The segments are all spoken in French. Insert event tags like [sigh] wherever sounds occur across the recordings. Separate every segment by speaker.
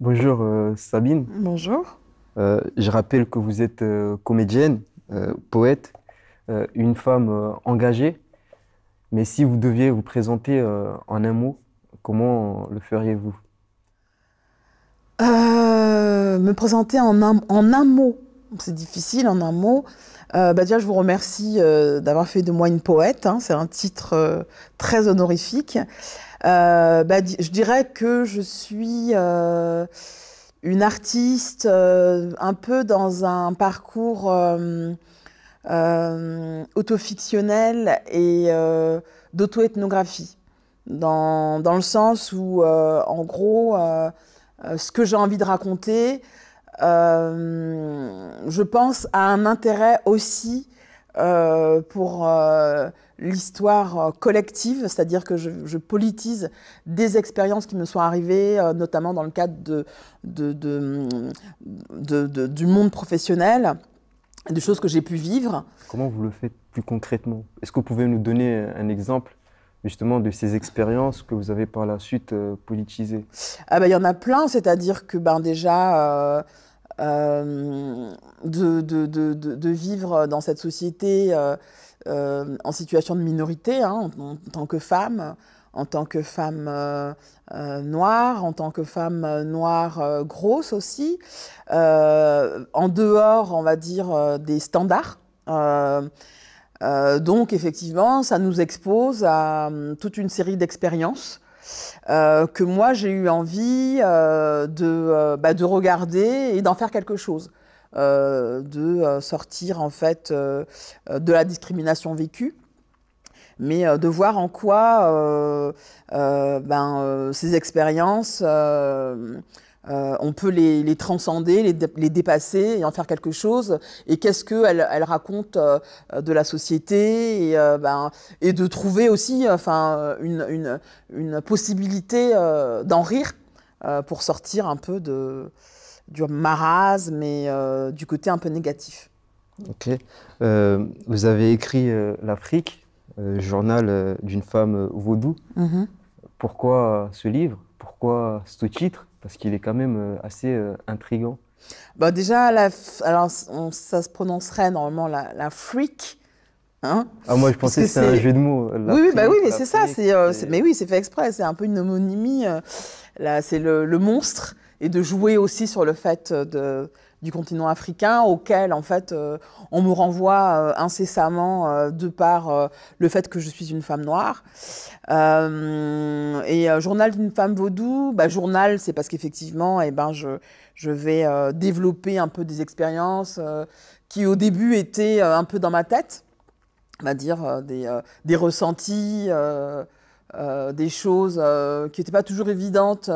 Speaker 1: Bonjour euh, Sabine. Bonjour. Euh, je rappelle que vous êtes euh, comédienne, poète, une femme engagée. Mais si vous deviez vous présenter en un mot, comment le feriez-vous
Speaker 2: Me présenter en en un mot c'est difficile en un mot. Euh, bah, déjà, je vous remercie euh, d'avoir fait de moi une poète. Hein. c'est un titre euh, très honorifique. Bah, je dirais que je suis une artiste un peu dans un parcours autofictionnel et d'auto-ethnographie. Dans, dans, le sens où, en gros, ce que j'ai envie de raconter, euh, je pense à un intérêt aussi euh, pour euh, l'histoire collective, c'est-à-dire que je, politise des expériences qui me sont arrivées, notamment dans le cadre de, du monde professionnel, des choses que j'ai pu vivre.
Speaker 1: Comment vous le faites plus concrètement Est-ce que vous pouvez nous donner un exemple justement de ces expériences que vous avez par la suite euh, politisées
Speaker 2: Ah bah, il y en a plein, c'est-à-dire que ben déjà euh, euh, de, vivre dans cette société en situation de minorité, hein, en, tant que femme, en tant que femme noire, en tant que femme noire grosse aussi, en dehors, on va dire, des standards. Euh, donc effectivement, ça nous expose à hum, toute une série d'expériences euh, que moi j'ai eu envie euh, bah, de, regarder et d'en faire quelque chose. de sortir en fait de la discrimination vécue, mais de voir en quoi ben, ces expériences euh, on peut les, transcender, les, dépasser et en faire quelque chose. Et qu'est-ce qu'elle elle raconte euh, de la société euh, ben, et, de trouver aussi enfin, une, possibilité d'en rire pour sortir un peu de, du marasme et du côté un peu négatif.
Speaker 1: Ok. vous avez écrit L'Afrique, journal d'une femme vaudou.
Speaker 2: Mm-hmm. Pourquoi ce livre Pourquoi ce titre parce qu'il est quand même euh, assez euh, intrigant. Bah déjà, la alors ça se prononcerait normalement la, freak. Hein ah, moi, je pensais que, c'est un jeu de mots. Oui, oui, bah oui, mais c'est ça. Euh, mais oui, c'est fait exprès. C'est un peu une homonymie. là, c'est le, le, monstre et de jouer aussi sur le fait de, du continent africain auquel en fait euh, on me renvoie euh, incessamment euh, de par le fait que je suis une femme noire. et journal d'une femme vaudou, bah, journal c'est parce qu'effectivement et eh ben je je vais développer un peu des expériences qui au début étaient un peu dans ma tête, on va dire des, des ressentis. des choses qui n'étaient pas toujours évidentes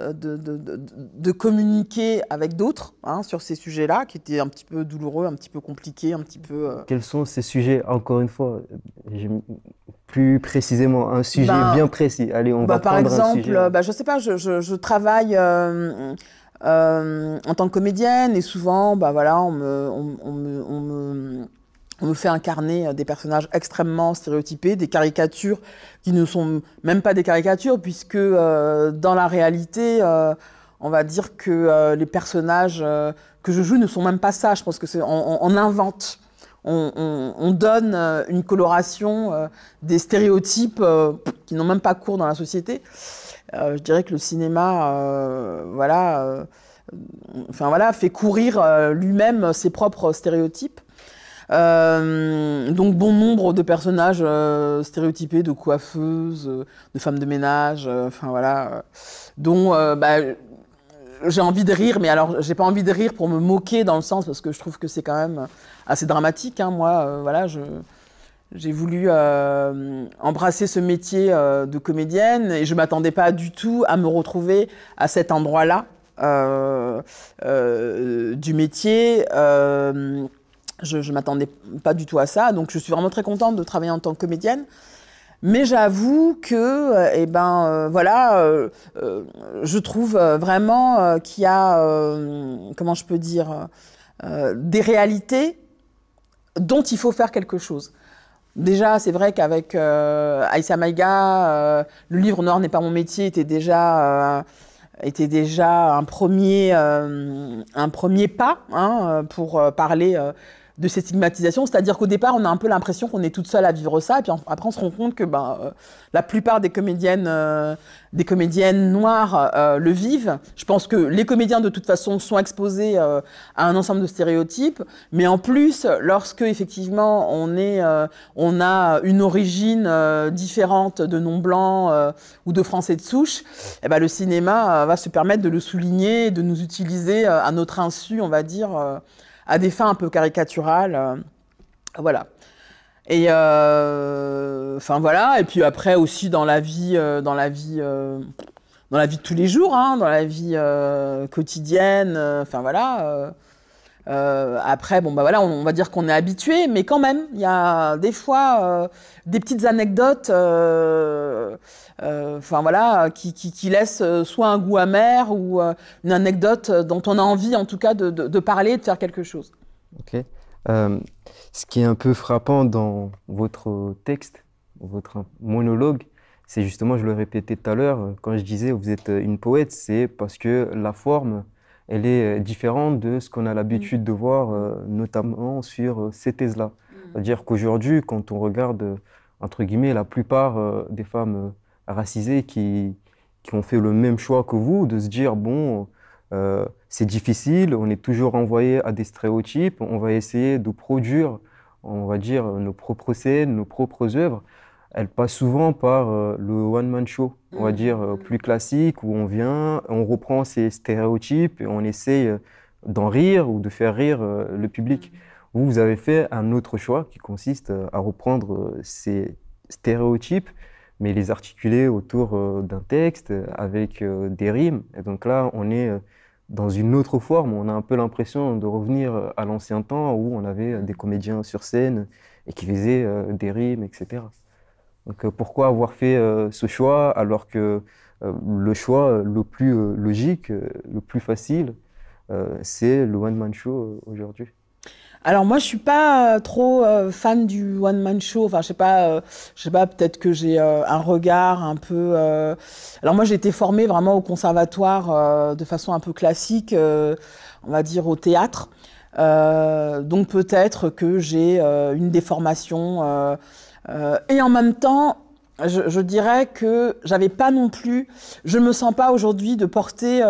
Speaker 2: euh, de, de, communiquer avec d'autres hein, sur ces sujets-là, qui étaient un petit peu douloureux, un petit peu compliqués, un petit peu... Euh.
Speaker 1: Quels sont ces sujets, encore une fois Plus précisément, un sujet bah, bien précis. Allez, on bah, va prendre un sujet. Par
Speaker 2: exemple, bah, je sais pas, je, travaille... Euh, en tant que comédienne, et souvent, bah voilà, on me, on, on me on nous fait incarner euh, des personnages extrêmement stéréotypés, des caricatures qui ne sont même pas des caricatures, puisque euh, dans la réalité, euh, on va dire que les personnages que je joue ne sont même pas ça. Je pense que c'est on, invente, on, on, donne une coloration des stéréotypes qui n'ont même pas cours dans la société. je dirais que le cinéma, voilà, enfin voilà, fait courir lui-même ses propres stéréotypes. Euh, donc bon nombre de personnages euh, stéréotypés de coiffeuses, euh, de femmes de ménage, enfin voilà, dont bah, j'ai envie de rire, mais alors j'ai pas envie de rire pour me moquer dans le sens parce que je trouve que c'est quand même assez dramatique. Hein, moi, voilà, je j'ai voulu embrasser ce métier de comédienne et je m'attendais pas du tout à me retrouver à cet endroit-là du métier. Je ne m'attendais pas du tout à ça, donc je suis vraiment très contente de travailler en tant que comédienne. Mais j'avoue que, euh, eh ben, euh, voilà, euh, je trouve vraiment qu'il y a, comment je peux dire, des réalités dont il faut faire quelque chose. Déjà, c'est vrai qu'avec Aïssa Maïga, le livre Noir n'est pas mon métier était déjà était déjà un premier, un premier pas hein, pour parler de ces stigmatisations. C'est-à-dire qu'au départ, on a un peu l'impression qu'on est toute seule à vivre ça, et puis après, on se rend compte que ben, euh, la plupart des comédiennes, euh, des comédiennes noires euh, le vivent. Je pense que les comédiens, de toute façon, sont exposés à un ensemble de stéréotypes, mais en plus, lorsque effectivement on est, on a une origine différente de non blancs ou de français de souche, eh ben, le cinéma va se permettre de le souligner, de nous utiliser à notre insu, on va dire à des fins un peu caricaturales. Euh, voilà. Et euh, enfin voilà. Et puis après aussi dans la vie, euh, dans la vie dans la vie de tous les jours, hein, dans la vie quotidienne, enfin voilà. après, bon bah voilà, on va dire qu'on est habitué, mais quand même, il y a des fois des petites anecdotes euh, enfin voilà, qui, laisse euh, soit un goût amer ou euh, une anecdote dont on a envie en tout cas de, parler et de faire quelque chose.
Speaker 1: Ok. ce qui est un peu frappant dans votre texte, votre monologue, c'est justement, je le répétais tout à l'heure, quand je disais vous êtes une poète, c'est parce que la forme, elle est différente de ce qu'on a l'habitude de voir, notamment sur ces thèses-là. Mm. C'est-à-dire qu'aujourd'hui, quand on regarde, entre guillemets, la plupart des femmes racisés qui, ont fait le même choix que vous, de se dire, bon, euh, c'est difficile, on est toujours envoyé à des stéréotypes, on va essayer de produire, on va dire, nos propres scènes, nos propres œuvres. Elle passe souvent par euh, le one-man show, on va mm. dire, euh, plus classique, où on vient, on reprend ces stéréotypes et on essaye d'en rire ou de faire rire le public. Mm. Vous, vous avez fait un autre choix qui consiste à reprendre ces stéréotypes, mais les articuler autour euh, d'un texte euh, avec euh, des rimes. Et donc là, on est dans une autre forme. On a un peu l'impression de revenir à l'ancien temps où on avait des comédiens sur scène et qui faisaient des rimes, etc. Donc pourquoi avoir fait ce choix alors que le choix le plus logique, le plus facile,
Speaker 2: c'est le one-man show aujourd'hui alors moi, je suis pas euh, trop euh, fan du one man show. Enfin, je sais pas, euh, je sais pas. Peut-être que j'ai un regard un peu. Alors moi, j'ai été formée vraiment au conservatoire de façon un peu classique, on va dire au théâtre. donc peut-être que j'ai une déformation. et en même temps, je, je dirais que j'avais pas non plus. Je me sens pas aujourd'hui de porter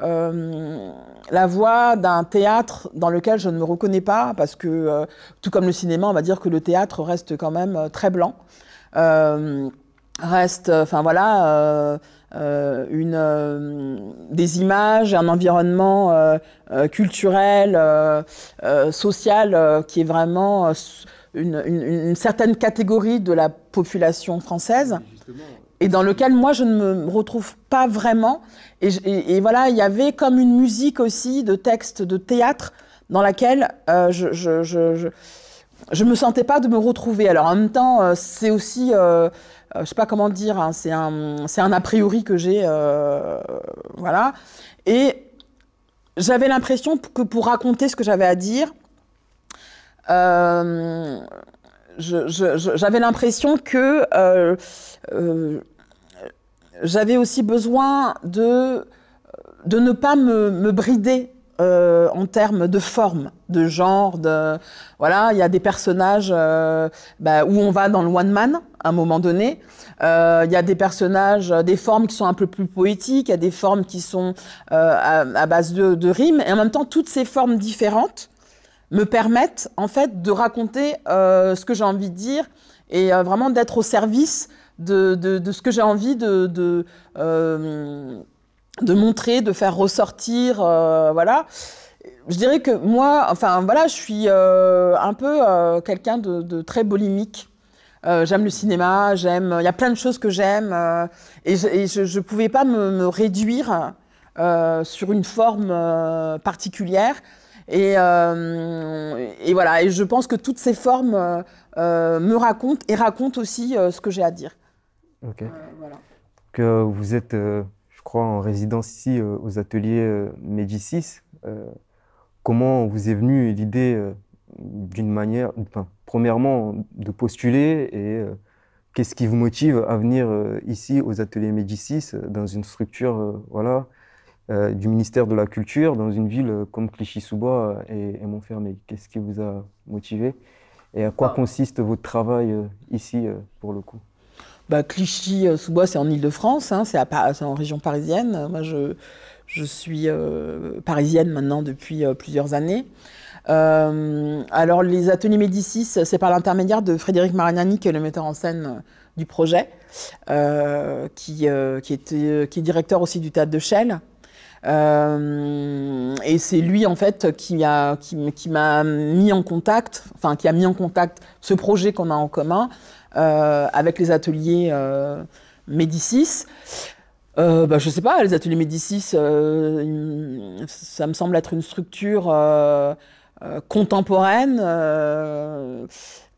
Speaker 2: euh, la voix d'un théâtre dans lequel je ne me reconnais pas, parce que euh, tout comme le cinéma, on va dire que le théâtre reste quand même euh, très blanc, reste, enfin voilà, une, des images, un environnement culturel, social qui est vraiment une, une, certaine catégorie de la population française et dans lequel moi je ne me retrouve pas vraiment. Et, voilà, il y avait comme une musique aussi de textes de théâtre dans laquelle euh, je, je, me sentais pas de me retrouver. Alors en même temps, euh, c'est aussi, euh, euh, je sais pas comment dire, hein, c'est un, c'est un a priori que j'ai, voilà. Et j'avais l'impression que pour raconter ce que j'avais à dire, j'avais l'impression que euh, euh, j'avais aussi besoin de, ne pas me, brider euh, en termes de forme, de genre, voilà, il y a des personnages bah, où on va dans le one man à un moment donné. Il y a des personnages, des formes qui sont un peu plus poétiques, il y a des formes qui sont à, base de, de rimes, et en même temps toutes ces formes différentes me permettent en fait de raconter euh, ce que j'ai envie de dire et euh, vraiment d'être au service de, ce que j'ai envie de, de, euh, montrer, de faire ressortir, voilà. Je dirais que moi, enfin voilà, je suis un peu quelqu'un de, très bolimique. j'aime le cinéma, j'aime, il y a plein de choses que j'aime et, je ne pouvais pas me réduire sur une forme particulière. Euh, et, voilà, et je pense que toutes ces formes euh, euh, me racontent et racontent aussi ce que j'ai à dire.
Speaker 1: Ok. Voilà. vous êtes, je crois, en résidence ici aux ateliers Médicis. comment vous est venue l'idée d'une manière, premièrement, de postuler et qu'est-ce qui vous motive à venir ici aux ateliers Médicis dans une structure, voilà, euh, du ministère de la Culture dans une ville comme Clichy-sous-Bois euh, et, et, Montfermeil. Qu'est-ce qui vous a motivé
Speaker 2: et à quoi ah. consiste votre travail euh, ici pour le coup bah, Clichy-sous-Bois, c'est en Ile-de-France, hein, c'est en région parisienne. Moi, je, suis parisienne maintenant depuis plusieurs années. alors, les ateliers Médicis, c'est par l'intermédiaire de Frédéric Marignani, qui est le metteur en scène du projet, qui, est, qui, directeur aussi du théâtre de Chelles, euh, et c'est lui en fait qui a qui, m'a mis en contact, enfin qui a mis en contact ce projet qu'on a en commun euh, avec les ateliers euh, Médicis. Euh, bah, je sais pas, les ateliers Médicis, ça me semble être une structure contemporaine,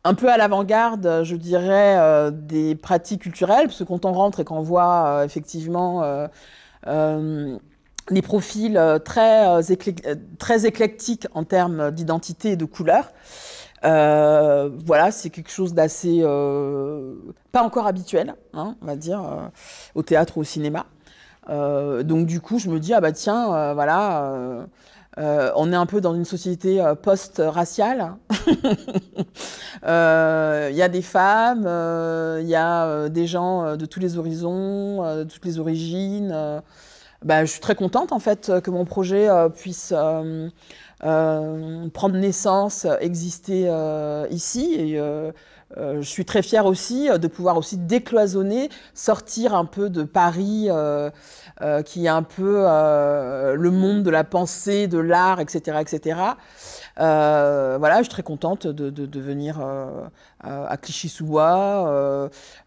Speaker 2: un peu à l'avant-garde, je dirais, des pratiques culturelles, parce que quand on rentre et qu'on voit effectivement des profils euh, très, euh, euh, très éclectiques en termes d'identité et de couleur. voilà, c'est quelque chose d'assez pas encore habituel, hein, on va dire, au théâtre ou au cinéma. donc du coup, je me dis ah bah tiens, voilà, on est un peu dans une société post-raciale. [laughs] Il y a des femmes, il y a des gens de tous les horizons, de toutes les origines. Bah, je suis très contente en fait que mon projet euh, puisse euh, euh, prendre naissance, exister ici. Et euh, je suis très fière aussi euh, de pouvoir aussi décloisonner, sortir un peu de Paris, euh, qui est un peu le monde de la pensée, de l'art, etc., etc. voilà, je suis très contente de, de, de venir à Clichy-sous-Bois.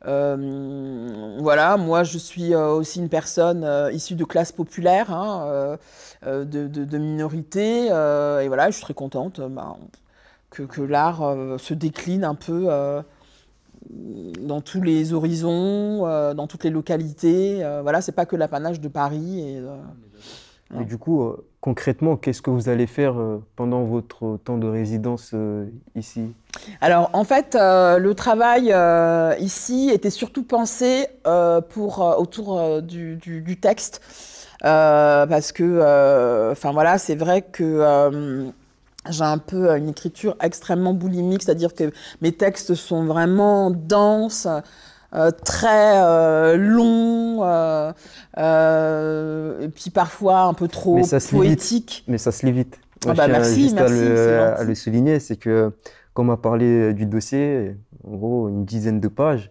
Speaker 2: voilà, moi, je suis aussi une personne issue de classe populaire, hein, de, de, minorité, et voilà, je suis très contente. Ben, que, l'art euh, se décline un peu euh, dans tous les horizons, euh, dans toutes les localités. voilà, c'est pas que l'apanage de Paris. Et,
Speaker 1: du coup, concrètement, qu'est-ce que vous allez faire pendant votre temps de résidence ici
Speaker 2: Alors, en fait, le travail ici était surtout pensé pour, autour du, du texte. parce que, enfin voilà, c'est vrai que j'ai un peu euh, une écriture extrêmement boulimique, c'est-à-dire que mes textes sont vraiment denses, euh, très euh, longs, et puis parfois un peu trop poétiques.
Speaker 1: Mais ça se lit vite. Ah bah merci, merci, à, le, souligner, c'est que quand on m'a parlé du dossier, en gros une dizaine de pages,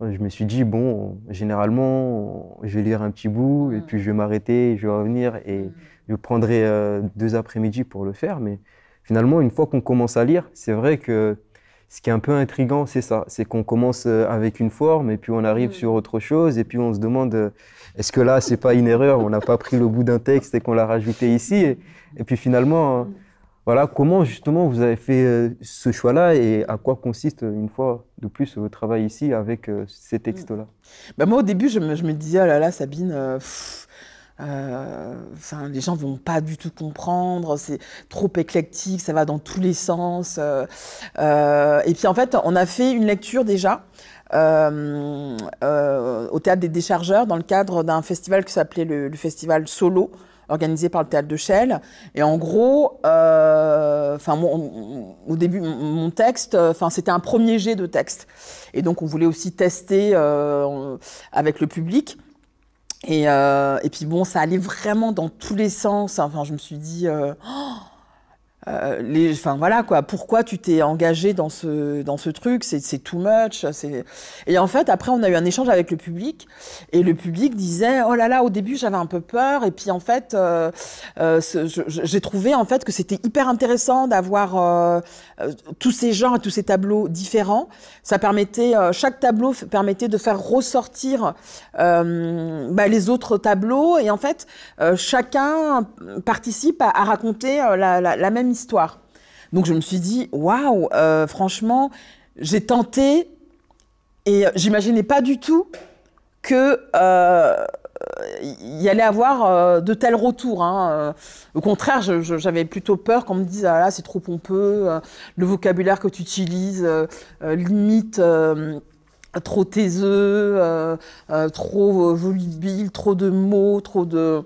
Speaker 1: je me suis dit, bon, généralement, je vais lire un petit bout, et mm. puis je vais m'arrêter, je vais revenir, et mm. je prendrai deux après-midi pour le faire, mais finalement, une fois qu'on commence à lire, c'est vrai que ce qui est un peu intrigant, c'est ça. C'est qu'on commence euh, avec une forme et puis on arrive mm. sur autre chose et puis on se demande euh, est-ce que là, c'est pas une erreur On n'a pas pris le bout d'un texte et qu'on l'a rajouté ici. Et, puis finalement, hein, mm. voilà, comment justement vous avez fait euh, ce choix-là et à quoi consiste une fois de plus votre travail ici avec ces mm. textes-là bah, Moi, au
Speaker 2: début, je me, disais ah là là, Sabine. Euh, les gens vont pas du tout comprendre. C'est trop éclectique, ça va dans tous les sens. Euh, euh, et puis en fait, on a fait une lecture déjà. au théâtre des déchargeurs dans le cadre d'un festival qui s'appelait le, festival Solo organisé par le théâtre de Chelles. Et en gros, euh, au début, mon texte, c'était un premier jet de texte. Et donc, on voulait aussi tester avec le public. Et, euh, et, puis bon, ça allait vraiment dans tous les sens. Enfin, je me suis dit, euh, oh, euh, les, enfin voilà quoi, pourquoi tu t'es engagé dans ce dans ce truc, c'est too much, c'est et en fait après on a eu un échange avec le public et le public disait oh là là au début j'avais un peu peur et puis en fait euh, euh j'ai trouvé en fait que c'était hyper intéressant d'avoir euh, tous ces gens et tous ces tableaux différents, ça permettait chaque tableau permettait de faire ressortir bah, les autres tableaux et en fait chacun participe à, raconter la, la, la même histoire. Donc je me suis dit, waouh, euh, franchement, j'ai tenté et j'imaginais pas du tout que euh, il y allait avoir euh, de tels retours. Hein. Au contraire, j'avais plutôt peur qu'on me dise ah là c'est trop pompeux, le vocabulaire que tu utilises limite trop taiseux, trop volubile, trop de mots, trop de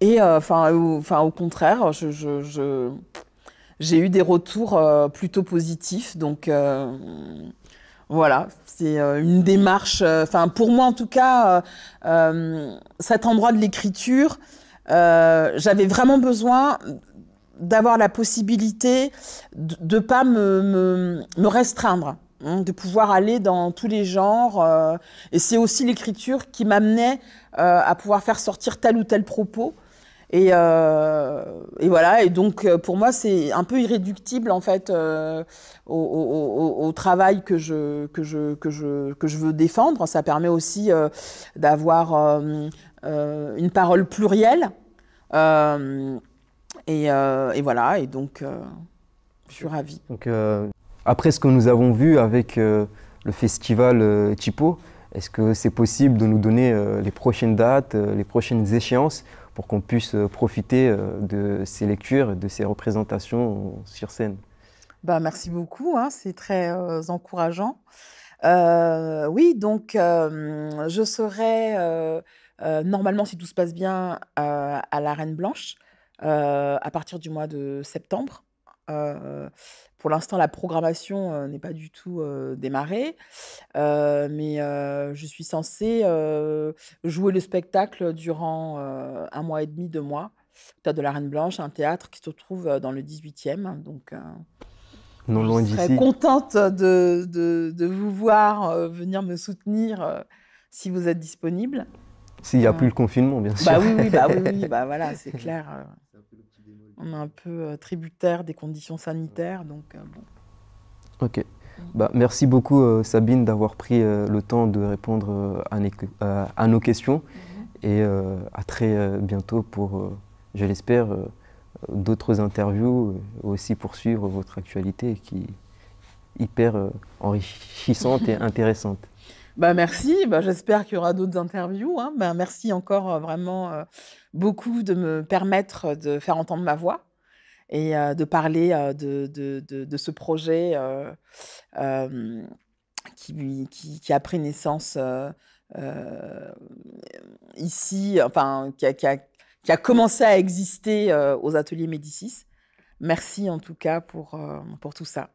Speaker 2: et enfin au, au contraire, je j'ai eu des retours euh, plutôt positifs. Donc euh, voilà, c'est euh, une démarche. Enfin, pour moi en tout cas, cet endroit de l'écriture, j'avais vraiment besoin d'avoir la possibilité de ne pas me, restreindre hein, de pouvoir aller dans tous les genres. et c'est aussi l'écriture qui m'amenait à pouvoir faire sortir tel ou tel propos euh, et, voilà, et donc euh, pour moi, c'est un peu irréductible en fait euh, au, travail que je, que, je, que, je, que je veux défendre. Ça permet aussi d'avoir une parole plurielle. Et, voilà, et donc je suis ravie.
Speaker 1: après ce que nous avons vu avec le festival Tipo, est-ce que c'est possible de nous donner les prochaines dates, les prochaines échéances pour qu'on puisse euh, profiter euh, de ces lectures, de ces représentations sur scène.
Speaker 2: Bah, merci beaucoup, hein, c'est très euh, encourageant. oui, donc je serai normalement, si tout se passe bien, à la Reine Blanche à partir du mois de septembre pour l'instant, la programmation n'est pas du tout démarrée, mais je suis censée jouer le spectacle durant un mois et demi, deux mois, au Théâtre de la Reine Blanche, un théâtre qui se trouve dans le 18e. Donc,
Speaker 1: non Je serais
Speaker 2: contente de, de, vous voir venir me soutenir si vous êtes disponible. S'il n'y a plus le confinement, bien bah sûr. Bah oui, bah, oui [laughs] bah voilà, c'est clair on est un peu euh, tributaire des conditions sanitaires. Donc, euh,
Speaker 1: Ok. Bah, merci beaucoup euh, Sabine d'avoir pris le temps de répondre à, nos, questions mm-hmm. et à très bientôt pour, je l'espère, d'autres interviews aussi poursuivre votre actualité qui est hyper enrichissante et [laughs] intéressante.
Speaker 2: Bah, merci, bah, j'espère qu'il y aura d'autres interviews. Hein. Bah, merci encore euh, vraiment euh, beaucoup de me permettre de faire entendre ma voix et euh, de parler de, de, de, ce projet qui, qui, a pris naissance ici, enfin, qui a, qui, a, qui a, commencé à exister aux ateliers Médicis. Merci en tout cas pour, pour tout ça.